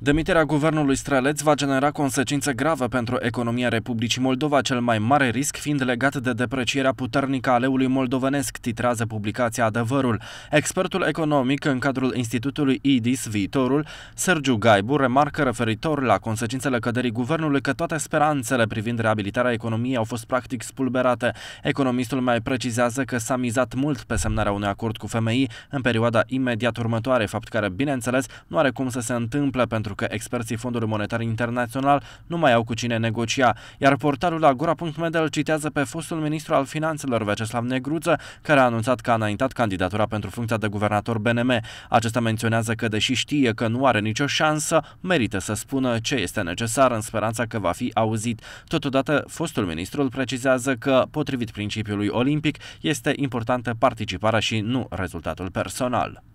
Demiterea guvernului Streleț va genera consecințe grave pentru economia Republicii Moldova, cel mai mare risc fiind legat de deprecierea puternică a leului moldovenesc, titrează publicația Adevărul. Expertul economic în cadrul Institutului IDIS Viitorul, Sergiu Gaibu, remarcă referitor la consecințele căderii guvernului că toate speranțele privind reabilitarea economiei au fost practic spulberate. Economistul mai precizează că s-a mizat mult pe semnarea unui acord cu FMI în perioada imediat următoare, fapt care, bineînțeles, nu are cum să se întâmple pentru pentru că experții Fondului Monetar Internațional nu mai au cu cine negocia, iar portalul agora.md îl citează pe fostul ministru al finanțelor Veceslav Negruță, care a anunțat că a înaintat candidatura pentru funcția de guvernator BNM. Acesta menționează că, deși știe că nu are nicio șansă, merită să spună ce este necesar în speranța că va fi auzit. Totodată, fostul ministru îl precizează că, potrivit principiului olimpic, este importantă participarea și nu rezultatul personal.